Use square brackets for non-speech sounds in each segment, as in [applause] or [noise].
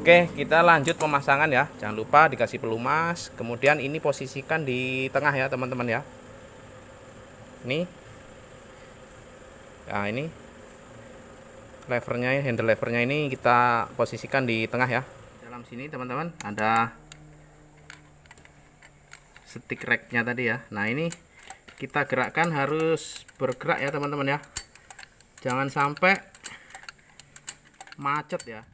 Oke, kita lanjut pemasangan ya. Jangan lupa dikasih pelumas. Kemudian ini posisikan di tengah ya, teman-teman ya. Ini. Nah, ini levernya handle levernya ini kita posisikan di tengah ya. Dalam sini, teman-teman, ada stick racknya tadi ya. Nah, ini kita gerakkan harus bergerak ya, teman-teman ya. Jangan sampai macet ya.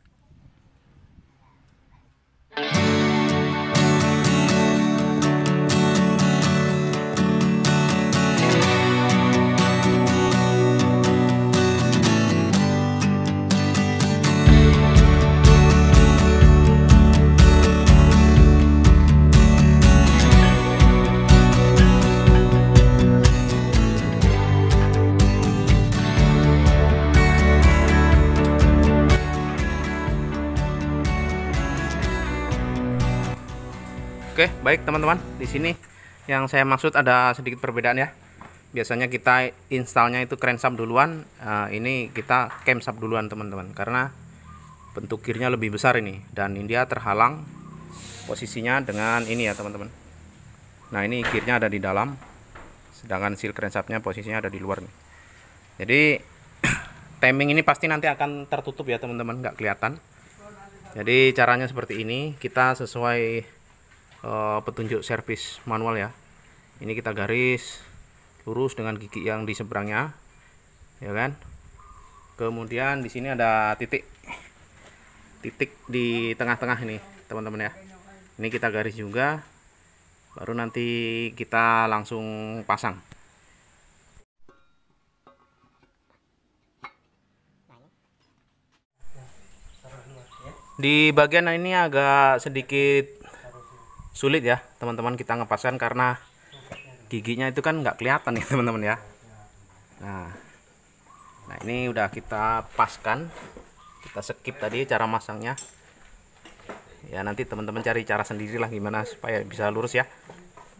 Baik teman-teman, di sini yang saya maksud ada sedikit perbedaan ya. Biasanya kita installnya itu crankshaft duluan, uh, ini kita camshaft duluan teman-teman karena bentuk gearnya lebih besar ini dan ini dia terhalang posisinya dengan ini ya teman-teman. Nah ini gearnya ada di dalam, sedangkan seal crankshaftnya posisinya ada di luar nih. Jadi [clears throat] timing ini pasti nanti akan tertutup ya teman-teman, nggak kelihatan. Jadi caranya seperti ini, kita sesuai Eh, petunjuk servis manual ya ini kita garis lurus dengan gigi yang di seberangnya ya kan kemudian di sini ada titik titik di tengah-tengah ini teman-teman ya ini kita garis juga baru nanti kita langsung pasang di bagian ini agak sedikit sulit ya teman-teman kita ngepaskan karena giginya itu kan nggak kelihatan nih [laughs] teman-teman ya nah nah ini udah kita paskan kita skip tadi cara masangnya ya nanti teman-teman cari cara sendiri lah gimana supaya bisa lurus ya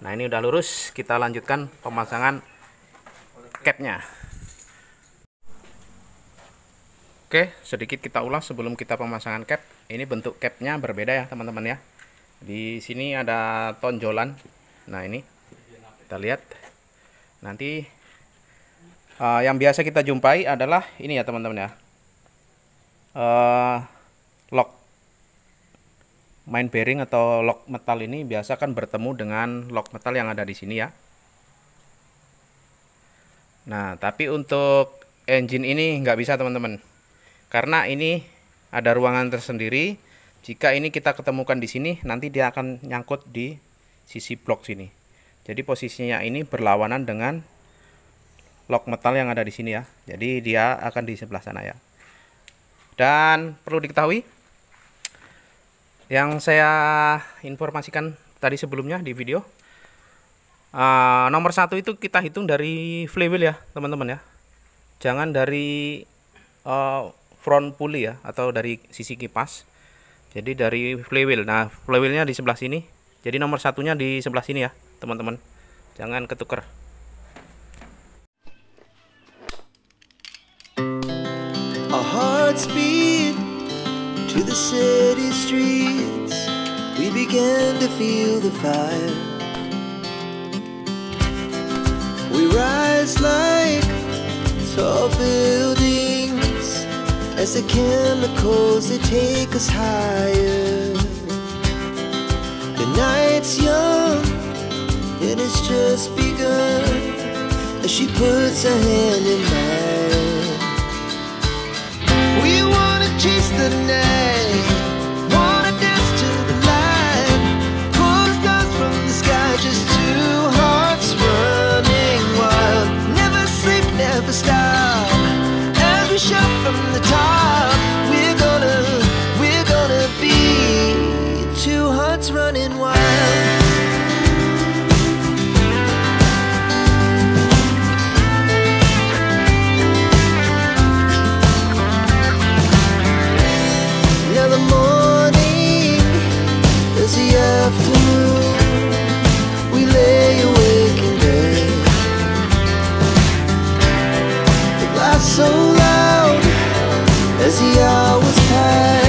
nah ini udah lurus kita lanjutkan pemasangan capnya Oke, sedikit kita ulas sebelum kita pemasangan cap. Ini bentuk capnya berbeda ya, teman-teman ya di sini ada tonjolan nah ini kita lihat nanti uh, yang biasa kita jumpai adalah ini ya teman-teman ya uh, lock main bearing atau lock metal ini biasa kan bertemu dengan lock metal yang ada di sini ya. Nah, tapi untuk engine ini nggak bisa teman-teman. Karena ini ada ruangan tersendiri jika ini kita ketemukan di sini, nanti dia akan nyangkut di sisi blok sini. Jadi posisinya ini berlawanan dengan log metal yang ada di sini ya. Jadi dia akan di sebelah sana ya. Dan perlu diketahui yang saya informasikan tadi sebelumnya di video uh, nomor satu itu kita hitung dari flywheel ya teman-teman ya jangan dari uh, front pulley ya atau dari sisi kipas jadi dari flywheel nah flywheelnya di sebelah sini jadi nomor satunya di sebelah sini ya teman-teman jangan ketuker A heart speed to the city streets We began to feel the fire We rise like tall buildings It's the chemicals they take us higher. The night's young, and it's just begun. As she puts her hand in mine, we wanna chase the night. was past.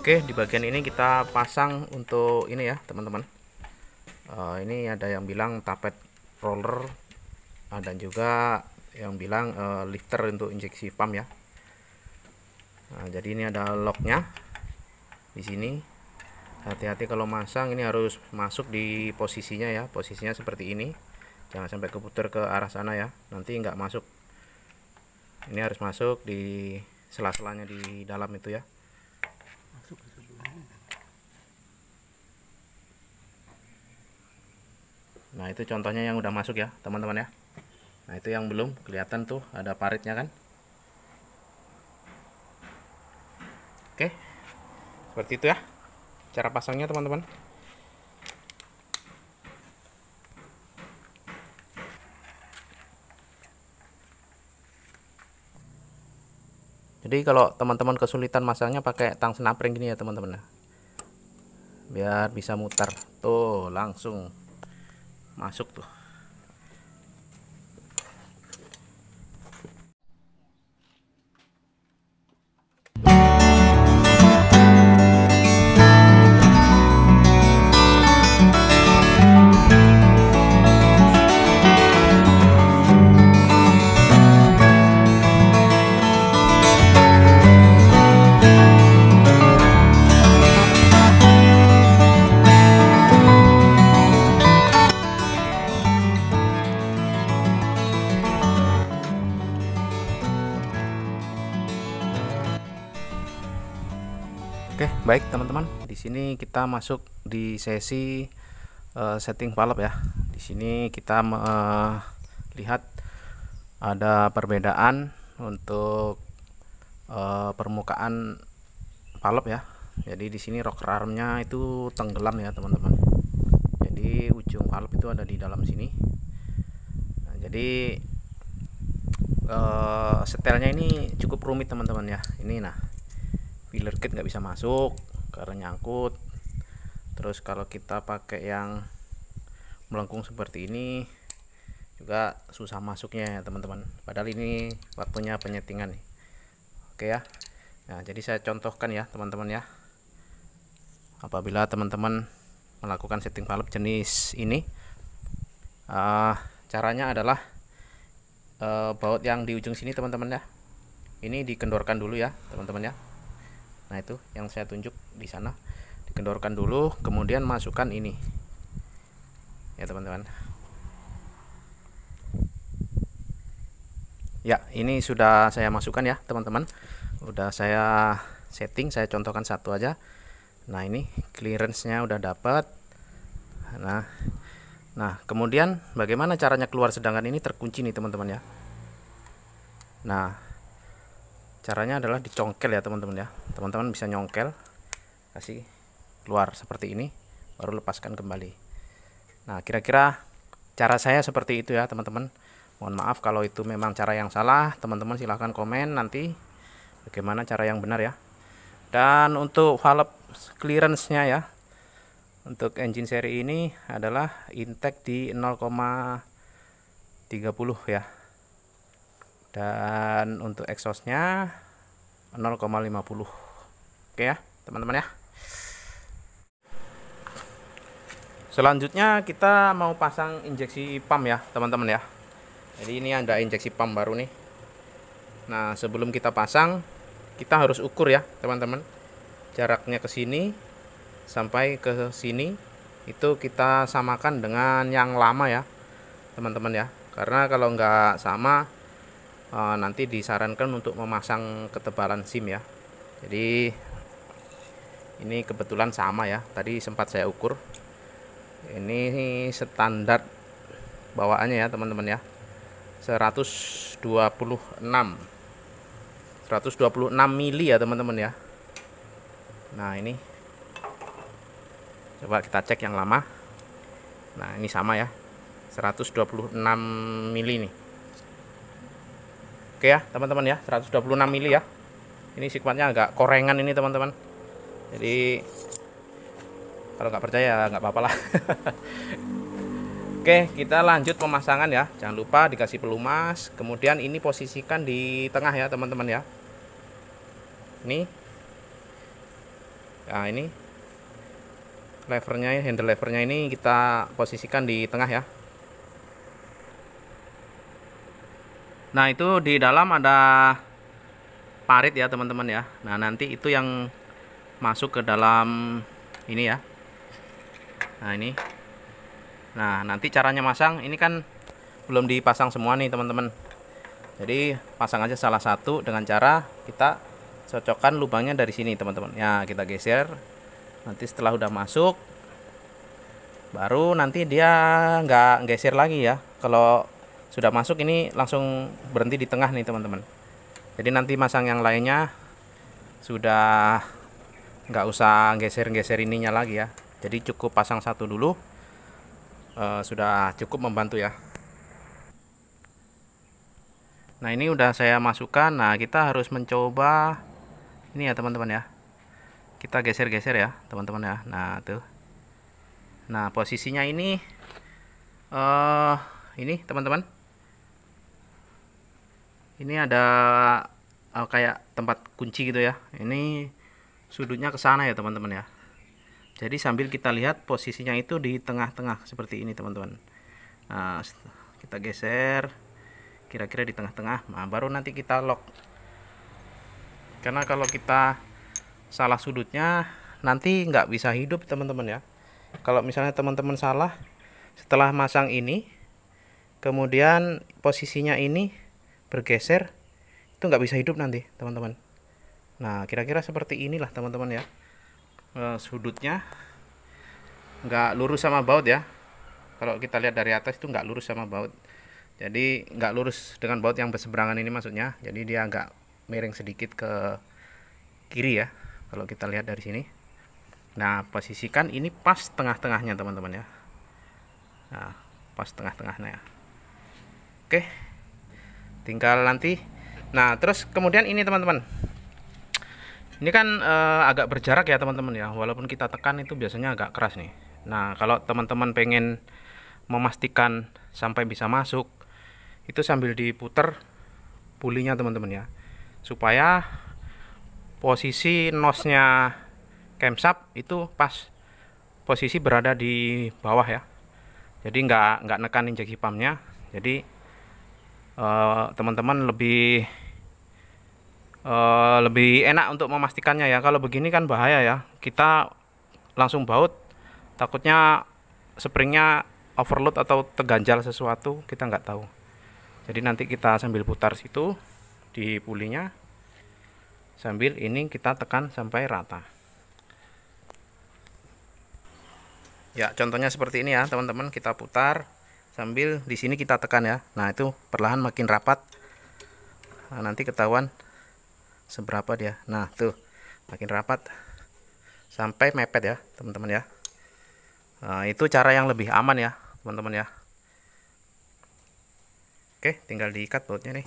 Oke di bagian ini kita pasang untuk ini ya teman-teman uh, ini ada yang bilang tapet roller ah, dan juga yang bilang uh, lifter untuk injeksi pump ya nah, jadi ini ada locknya di sini hati-hati kalau masang ini harus masuk di posisinya ya posisinya seperti ini jangan sampai keputar ke arah sana ya nanti nggak masuk ini harus masuk di sela-selanya di dalam itu ya nah itu contohnya yang udah masuk ya teman-teman ya nah itu yang belum kelihatan tuh ada paritnya kan oke seperti itu ya cara pasangnya teman-teman Jadi kalau teman-teman kesulitan masangnya pakai tang senapring gini ya teman-teman. Ya. Biar bisa mutar. Tuh, langsung masuk tuh Oke, baik teman-teman. Di sini kita masuk di sesi uh, setting valve ya. Di sini kita uh, ada perbedaan untuk uh, permukaan valve ya. Jadi di sini rocker armnya itu tenggelam ya teman-teman. Jadi ujung valve itu ada di dalam sini. Nah, jadi uh, setelnya ini cukup rumit teman-teman ya. Ini nah filler kit nggak bisa masuk karena nyangkut terus kalau kita pakai yang melengkung seperti ini juga susah masuknya ya teman-teman padahal ini waktunya penyetingan nih oke ya nah jadi saya contohkan ya teman-teman ya apabila teman-teman melakukan setting valve jenis ini uh, caranya adalah uh, baut yang di ujung sini teman-teman ya ini dikendorkan dulu ya teman-teman ya nah itu yang saya tunjuk di sana dikendorkan dulu kemudian masukkan ini ya teman-teman ya ini sudah saya masukkan ya teman-teman udah saya setting saya contohkan satu aja nah ini clearance nya udah dapat nah nah kemudian bagaimana caranya keluar sedangkan ini terkunci nih teman-teman ya nah caranya adalah dicongkel ya teman-teman ya teman-teman bisa nyongkel kasih keluar seperti ini baru lepaskan kembali nah kira-kira cara saya seperti itu ya teman-teman mohon maaf kalau itu memang cara yang salah teman-teman silahkan komen nanti bagaimana cara yang benar ya dan untuk valve clearance nya ya untuk engine seri ini adalah intake di 0,30 ya dan untuk exhaustnya 0,50 oke ya teman-teman ya selanjutnya kita mau pasang injeksi pump ya teman-teman ya jadi ini ada injeksi pump baru nih nah sebelum kita pasang kita harus ukur ya teman-teman jaraknya ke sini sampai ke sini itu kita samakan dengan yang lama ya teman-teman ya karena kalau nggak sama Eh, nanti disarankan untuk memasang ketebalan SIM ya jadi ini kebetulan sama ya tadi sempat saya ukur ini standar bawaannya ya teman-teman ya 126 126 mili ya teman-teman ya nah ini coba kita cek yang lama nah ini sama ya 126 mili nih oke ya teman-teman ya 126 mili ya ini sikmatnya agak korengan ini teman-teman jadi kalau nggak percaya ya nggak apa-apa lah [laughs] Oke, kita lanjut pemasangan ya. Jangan lupa dikasih pelumas. Kemudian ini posisikan di tengah ya, teman-teman ya. Ini. Nah, ini levernya, ya, handle levernya ini kita posisikan di tengah ya. Nah, itu di dalam ada parit ya, teman-teman ya. Nah, nanti itu yang masuk ke dalam ini ya. Nah, ini. Nah, nanti caranya masang ini kan belum dipasang semua nih, teman-teman. Jadi, pasang aja salah satu dengan cara kita cocokkan lubangnya dari sini, teman-teman. Ya, kita geser. Nanti setelah udah masuk baru nanti dia nggak geser lagi ya. Kalau sudah masuk ini langsung berhenti di tengah nih teman-teman jadi nanti masang yang lainnya sudah nggak usah geser-geser ininya lagi ya jadi cukup pasang satu dulu e, sudah cukup membantu ya nah ini udah saya masukkan nah kita harus mencoba ini ya teman-teman ya kita geser-geser ya teman-teman ya nah tuh nah posisinya ini eh uh, ini teman-teman ini ada uh, kayak tempat kunci gitu ya ini sudutnya ke sana ya teman-teman ya jadi sambil kita lihat posisinya itu di tengah-tengah seperti ini teman-teman nah, kita geser kira-kira di tengah-tengah nah, baru nanti kita lock karena kalau kita salah sudutnya nanti nggak bisa hidup teman-teman ya kalau misalnya teman-teman salah setelah masang ini kemudian posisinya ini bergeser itu nggak bisa hidup nanti teman-teman nah kira-kira seperti inilah teman-teman ya eh, sudutnya nggak lurus sama baut ya kalau kita lihat dari atas itu nggak lurus sama baut jadi nggak lurus dengan baut yang berseberangan ini maksudnya jadi dia agak miring sedikit ke kiri ya kalau kita lihat dari sini nah posisikan ini pas tengah-tengahnya teman-teman ya nah pas tengah-tengahnya ya oke tinggal nanti nah terus kemudian ini teman-teman ini kan e, agak berjarak ya teman-teman ya walaupun kita tekan itu biasanya agak keras nih nah kalau teman-teman pengen memastikan sampai bisa masuk itu sambil diputer pulinya teman-teman ya supaya posisi nosnya camshaft itu pas posisi berada di bawah ya jadi nggak nggak nekanin jaki pumpnya jadi Eh, teman-teman uh, lebih uh, lebih enak untuk memastikannya ya kalau begini kan bahaya ya kita langsung baut takutnya springnya overload atau terganjal sesuatu kita nggak tahu jadi nanti kita sambil putar situ di pulinya sambil ini kita tekan sampai rata ya contohnya seperti ini ya teman-teman kita putar sambil di sini kita tekan ya nah itu perlahan makin rapat nah, nanti ketahuan seberapa dia nah tuh makin rapat sampai mepet ya teman-teman ya nah, itu cara yang lebih aman ya teman-teman ya oke tinggal diikat bautnya nih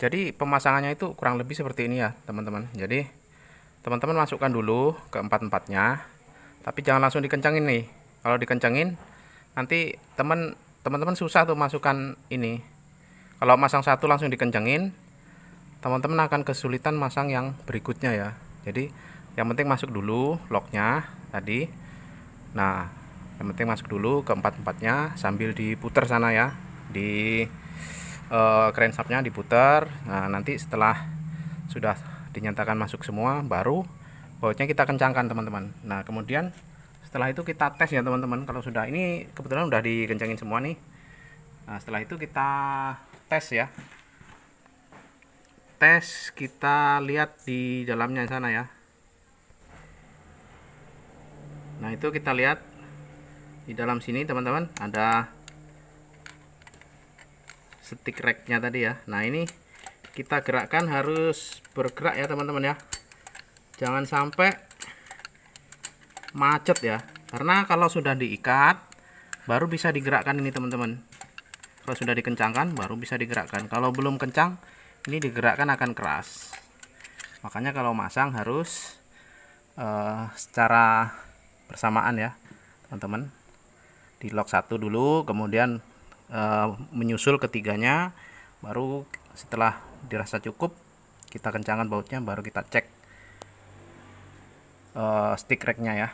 jadi pemasangannya itu kurang lebih seperti ini ya teman-teman jadi teman-teman masukkan dulu ke empat empatnya tapi jangan langsung dikencangin nih kalau dikencengin nanti temen teman-teman susah tuh masukkan ini kalau masang satu langsung dikencengin teman-teman akan kesulitan masang yang berikutnya ya jadi yang penting masuk dulu locknya tadi nah yang penting masuk dulu ke empat empatnya sambil diputer sana ya di uh, eh, sapnya diputer nah nanti setelah sudah dinyatakan masuk semua baru bautnya kita kencangkan teman-teman nah kemudian setelah itu kita tes ya teman-teman kalau sudah ini kebetulan udah dikencangin semua nih nah setelah itu kita tes ya tes kita lihat di dalamnya sana ya nah itu kita lihat di dalam sini teman-teman ada stick racknya tadi ya nah ini kita gerakkan harus bergerak ya teman-teman ya jangan sampai macet ya karena kalau sudah diikat baru bisa digerakkan ini teman-teman kalau sudah dikencangkan baru bisa digerakkan kalau belum kencang ini digerakkan akan keras makanya kalau masang harus uh, secara bersamaan ya teman-teman di lock satu dulu kemudian uh, menyusul ketiganya baru setelah dirasa cukup kita kencangkan bautnya baru kita cek uh, stick racknya ya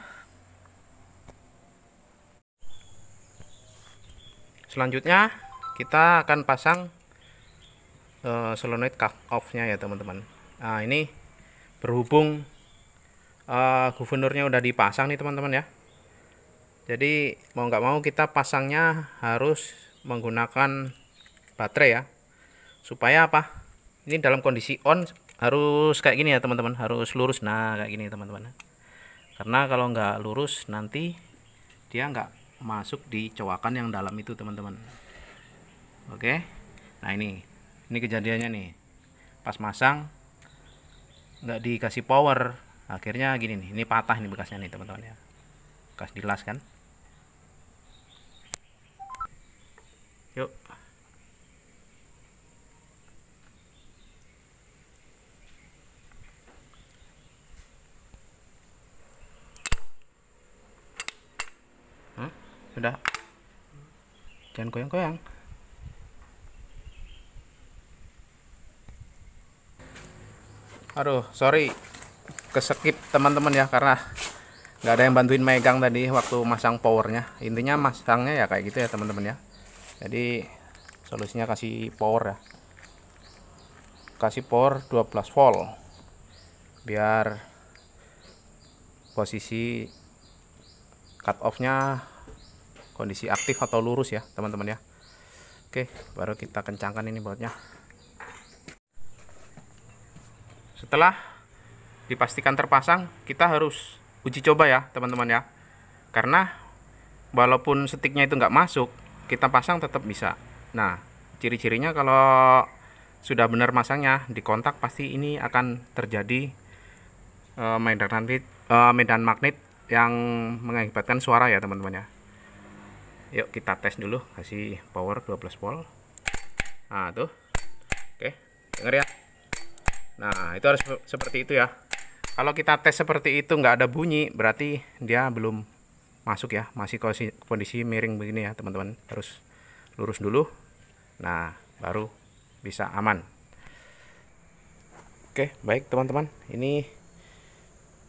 selanjutnya kita akan pasang uh, solenoid cut off nya ya teman-teman nah ini berhubung uh, gubernurnya udah dipasang nih teman-teman ya jadi mau nggak mau kita pasangnya harus menggunakan baterai ya supaya apa ini dalam kondisi on harus kayak gini ya teman-teman harus lurus nah kayak gini teman-teman karena kalau nggak lurus nanti dia nggak masuk di cowakan yang dalam itu teman-teman oke nah ini ini kejadiannya nih pas masang nggak dikasih power akhirnya gini nih ini patah nih bekasnya nih teman-teman ya bekas dilas kan udah jangan goyang-goyang aduh sorry keskip teman-teman ya karena nggak ada yang bantuin megang tadi waktu masang powernya intinya masangnya ya kayak gitu ya teman-teman ya jadi solusinya kasih power ya kasih power 12 volt biar posisi cut off nya kondisi aktif atau lurus ya teman-teman ya oke baru kita kencangkan ini bautnya setelah dipastikan terpasang kita harus uji coba ya teman-teman ya karena walaupun stiknya itu nggak masuk kita pasang tetap bisa nah ciri-cirinya kalau sudah benar masangnya di kontak pasti ini akan terjadi uh, medan magnet uh, medan magnet yang mengakibatkan suara ya teman-teman ya yuk kita tes dulu kasih power 12 volt nah tuh oke denger ya nah itu harus seperti itu ya kalau kita tes seperti itu nggak ada bunyi berarti dia belum masuk ya masih kondisi, kondisi miring begini ya teman-teman terus lurus dulu nah baru bisa aman oke baik teman-teman ini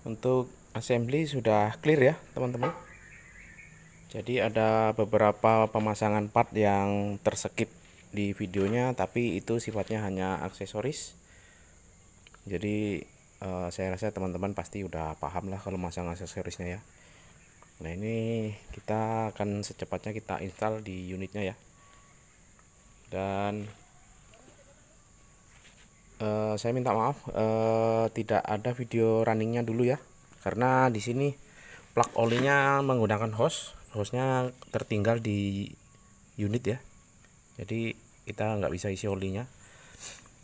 untuk assembly sudah clear ya teman-teman jadi ada beberapa pemasangan part yang terskip di videonya tapi itu sifatnya hanya aksesoris jadi eh, saya rasa teman-teman pasti udah paham lah kalau masang aksesorisnya ya nah ini kita akan secepatnya kita install di unitnya ya dan eh, saya minta maaf eh, tidak ada video runningnya dulu ya karena di sini plug olinya menggunakan hose Harusnya tertinggal di unit ya jadi kita nggak bisa isi olinya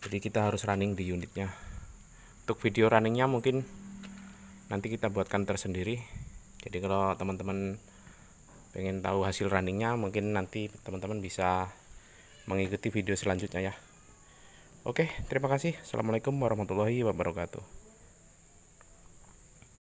jadi kita harus running di unitnya untuk video runningnya mungkin nanti kita buatkan tersendiri jadi kalau teman-teman pengen tahu hasil runningnya mungkin nanti teman-teman bisa mengikuti video selanjutnya ya oke terima kasih assalamualaikum warahmatullahi wabarakatuh